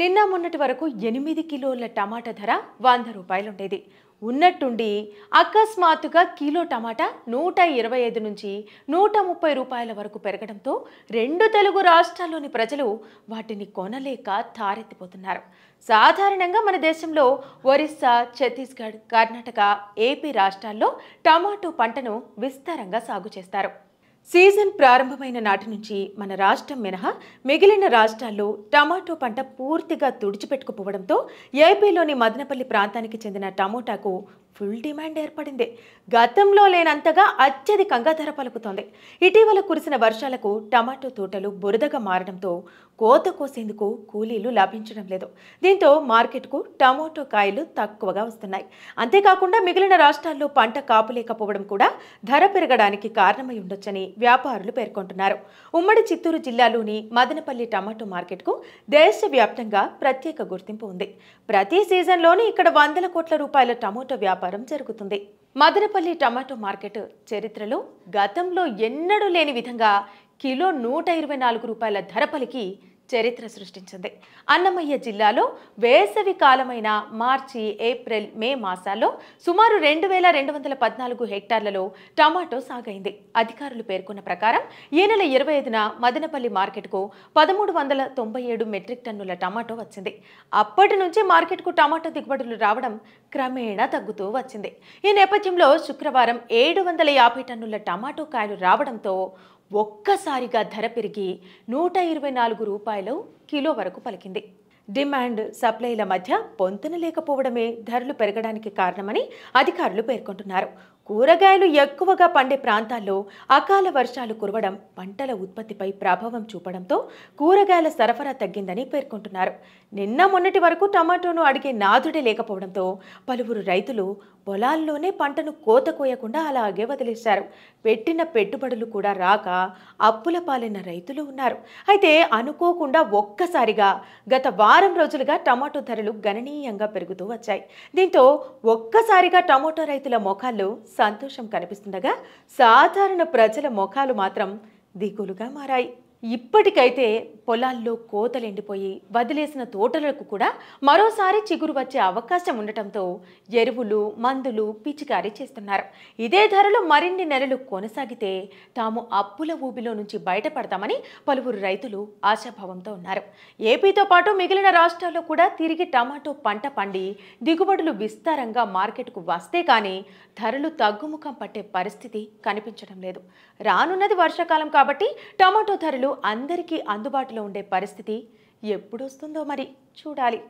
నిన్న మొన్నటి వరకు ఎనిమిది కిలోల టమాటా ధర వంద రూపాయలుండేది ఉన్నట్టుండి అకస్మాత్తుగా కిలో టమాటా నూట ఇరవై ఐదు నుంచి నూట ముప్పై రూపాయల వరకు పెరగడంతో రెండు తెలుగు రాష్ట్రాల్లోని ప్రజలు వాటిని కొనలేక తారెత్తిపోతున్నారు సాధారణంగా మన దేశంలో ఒరిస్సా ఛత్తీస్గఢ్ కర్ణాటక ఏపీ రాష్ట్రాల్లో టమాటో పంటను విస్తారంగా సాగు చేస్తారు సీజన్ ప్రారంభమైన నాటి నుంచి మన రాష్ట్రం మినహా మిగిలిన రాష్ట్రాల్లో టమాటో పంట పూర్తిగా తుడిచిపెట్టుకుపోవడంతో ఏపీలోని మదనపల్లి ప్రాంతానికి చెందిన టమోటాకు ఫుల్ డిమాండ్ ఏర్పడింది గతంలో లేనంతగా అత్యధికంగా ధర పలుకుతోంది ఇటీవల కురిసిన వర్షాలకు టమాటో తోటలు బురదగా మారడంతో కోత కోసేందుకు కూలీలు లభించడం లేదు దీంతో మార్కెట్కు టమాటో కాయలు తక్కువగా వస్తున్నాయి అంతేకాకుండా మిగిలిన రాష్ట్రాల్లో పంట కాపులేకపోవడం కూడా ధర పెరగడానికి కారణమై ఉండొచ్చని వ్యాపారులు పేర్కొంటున్నారు ఉమ్మడి చిత్తూరు జిల్లాలోని మదనపల్లి టమాటో మార్కెట్కు దేశవ్యాప్తంగా ప్రత్యేక గుర్తింపు ఉంది ప్రతి సీజన్లోనూ ఇక్కడ వందల కోట్ల రూపాయల టమాటో వ్యాపారం వ్యాపారం జరుగుతుంది మదనపల్లి టమాటో మార్కెట్ చరిత్రలో గతంలో ఎన్నడూ లేని విధంగా కిలో నూట ఇరవై నాలుగు రూపాయల ధర పలికి చరిత్ర సృష్టించింది అన్నమయ్య జిల్లాలో వేసవి కాలమైన మార్చి ఏప్రిల్ మే మాసాల్లో సుమారు రెండు వేల రెండు వందల పద్నాలుగు హెక్టార్లలో టమాటో సాగైంది అధికారులు పేర్కొన్న ప్రకారం ఈ నెల ఇరవై ఐదున మదనపల్లి మార్కెట్కు పదమూడు వందల తొంభై ఏడు మెట్రిక్ టన్నుల టమాటో వచ్చింది అప్పటి నుంచి మార్కెట్కు టమాటో దిగుబడులు రావడం క్రమేణా తగ్గుతూ వచ్చింది ఈ నేపథ్యంలో శుక్రవారం ఏడు వందల యాభై టన్నుల టమాటో కాయలు రావడంతో ఒక్కసారిగా ధర పెరిగి నూట ఇరవై నాలుగు రూపాయలు కిలో వరకు పలికింది డిమాండ్ సప్లైల మధ్య పొంతన లేకపోవడమే ధరలు పెరగడానికి కారణమని అధికారులు పేర్కొంటున్నారు కూరగాయలు ఎక్కువగా పండే ప్రాంతాల్లో అకాల వర్షాలు కురవడం పంటల ఉత్పత్తిపై ప్రభావం చూపడంతో కూరగాయల సరఫరా తగ్గిందని పేర్కొంటున్నారు నిన్న మొన్నటి వరకు టమాటోను అడిగే నాదుడే లేకపోవడంతో పలువురు రైతులు పొలాల్లోనే పంటను కోత కోయకుండా అలాగే వదిలేశారు పెట్టిన పెట్టుబడులు కూడా రాక అప్పుల పాలైన రైతులు ఉన్నారు అయితే అనుకోకుండా ఒక్కసారిగా గత వారం వారం రోజులుగా టమాటో ధరలు గణనీయంగా పెరుగుతూ వచ్చాయి దీంతో ఒక్కసారిగా టమాటో రైతుల మొఖాల్లో సంతోషం కనిపిస్తుండగా సాధారణ ప్రజల మొఖాలు మాత్రం దిగులుగా మారాయి ఇప్పటికైతే పొలాల్లో కోతలు ఎండిపోయి వదిలేసిన తోటలకు కూడా మరోసారి చిగురు వచ్చే అవకాశం ఉండటంతో ఎరువులు మందులు పిచికారీ చేస్తున్నారు ఇదే ధరలు మరిన్ని నెలలు కొనసాగితే తాము అప్పుల ఊబిలో నుంచి బయటపడతామని పలువురు రైతులు ఆశాభావంతో ఉన్నారు ఏపీతో పాటు మిగిలిన రాష్ట్రాల్లో కూడా తిరిగి టమాటో పంట పండి దిగుబడులు విస్తారంగా మార్కెట్కు వస్తే కానీ ధరలు తగ్గుముఖం పట్టే పరిస్థితి కనిపించడం లేదు రానున్నది వర్షాకాలం కాబట్టి టమాటో ధరలు అందరికీ అందుబాటులో ఉండే పరిస్థితి ఎప్పుడొస్తుందో మరి చూడాలి